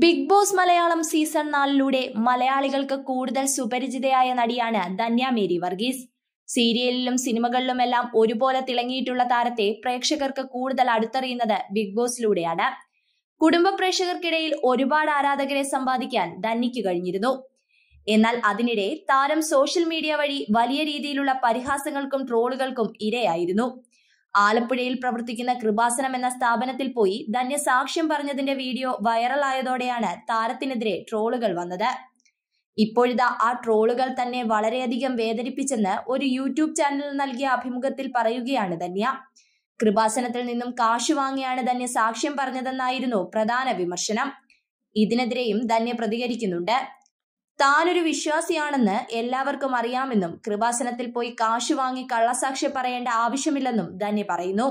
big Boss Malayalam season നാലിലൂടെ മലയാളികൾക്ക് കൂടുതൽ സുപരിചിതയായ നടിയാണ് ധന്യ മേരി വർഗീസ് സീരിയലിലും സിനിമകളിലും എല്ലാം ഒരുപോലെ തിളങ്ങിയിട്ടുള്ള താരത്തെ പ്രേക്ഷകർക്ക് കൂടുതൽ അടുത്തറിയുന്നത് ബിഗ് ബോസിലൂടെയാണ് കുടുംബ പ്രേക്ഷകർക്കിടയിൽ ഒരുപാട് ആരാധകരെ സമ്പാദിക്കാൻ ധന്യക്ക് കഴിഞ്ഞിരുന്നു എന്നാൽ അതിനിടെ താരം സോഷ്യൽ മീഡിയ വഴി വലിയ രീതിയിലുള്ള പരിഹാസങ്ങൾക്കും ട്രോളുകൾക്കും ഇരയായിരുന്നു ആലപ്പുഴയിൽ പ്രവർത്തിക്കുന്ന കൃപാസനം എന്ന സ്ഥാപനത്തിൽ പോയി ധന്യ സാക്ഷ്യം പറഞ്ഞതിന്റെ വീഡിയോ വൈറലായതോടെയാണ് താരത്തിനെതിരെ ട്രോളുകൾ വന്നത് ഇപ്പോഴിതാ ആ ട്രോളുകൾ തന്നെ വളരെയധികം വേദനിപ്പിച്ചെന്ന് ഒരു യൂട്യൂബ് ചാനലിൽ നൽകിയ അഭിമുഖത്തിൽ പറയുകയാണ് ധന്യ കൃപാസനത്തിൽ നിന്നും കാശു വാങ്ങിയാണ് ധന്യ സാക്ഷ്യം പറഞ്ഞതെന്നായിരുന്നു പ്രധാന വിമർശനം ഇതിനെതിരെയും ധന്യ പ്രതികരിക്കുന്നുണ്ട് താനൊരു വിശ്വാസിയാണെന്ന് എല്ലാവർക്കും അറിയാമെന്നും കൃപാസനത്തിൽ പോയി കാശു വാങ്ങി കള്ളസാക്ഷി പറയേണ്ട ആവശ്യമില്ലെന്നും ധന്യ പറയുന്നു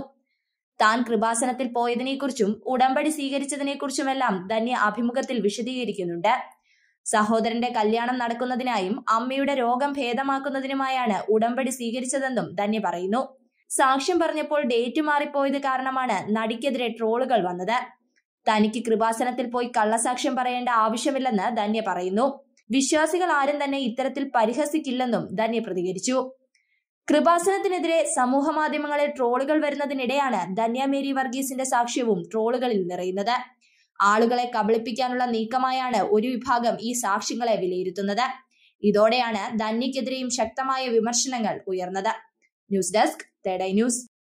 താൻ കൃപാസനത്തിൽ പോയതിനെക്കുറിച്ചും ഉടമ്പടി സ്വീകരിച്ചതിനെക്കുറിച്ചുമെല്ലാം ധന്യ അഭിമുഖത്തിൽ വിശദീകരിക്കുന്നുണ്ട് സഹോദരന്റെ കല്യാണം നടക്കുന്നതിനായും അമ്മയുടെ രോഗം ഭേദമാക്കുന്നതിനുമായാണ് ഉടമ്പടി സ്വീകരിച്ചതെന്നും ധന്യ പറയുന്നു സാക്ഷ്യം പറഞ്ഞപ്പോൾ ഡേറ്റ് മാറിപ്പോയത് കാരണമാണ് നടിക്കെതിരെ ട്രോളുകൾ വന്നത് തനിക്ക് കൃപാസനത്തിൽ പോയി കള്ളസാക്ഷ്യം പറയേണ്ട ആവശ്യമില്ലെന്ന് ധന്യ പറയുന്നു വിശ്വാസികൾ ആരും തന്നെ ഇത്തരത്തിൽ പരിഹസിക്കില്ലെന്നും ധന്യ പ്രതികരിച്ചു കൃപാസനത്തിനെതിരെ സമൂഹ മാധ്യമങ്ങളിൽ ട്രോളുകൾ വരുന്നതിനിടെയാണ് ധന്യ മേരി വർഗീസിന്റെ സാക്ഷ്യവും ട്രോളുകളിൽ നിറയുന്നത് ആളുകളെ കബളിപ്പിക്കാനുള്ള നീക്കമായാണ് ഒരു വിഭാഗം ഈ സാക്ഷ്യങ്ങളെ വിലയിരുത്തുന്നത് ഇതോടെയാണ് ധന്യക്കെതിരെയും ശക്തമായ വിമർശനങ്ങൾ ഉയർന്നത് ന്യൂസ് ഡെസ്ക് തേഡൈ ന്യൂസ്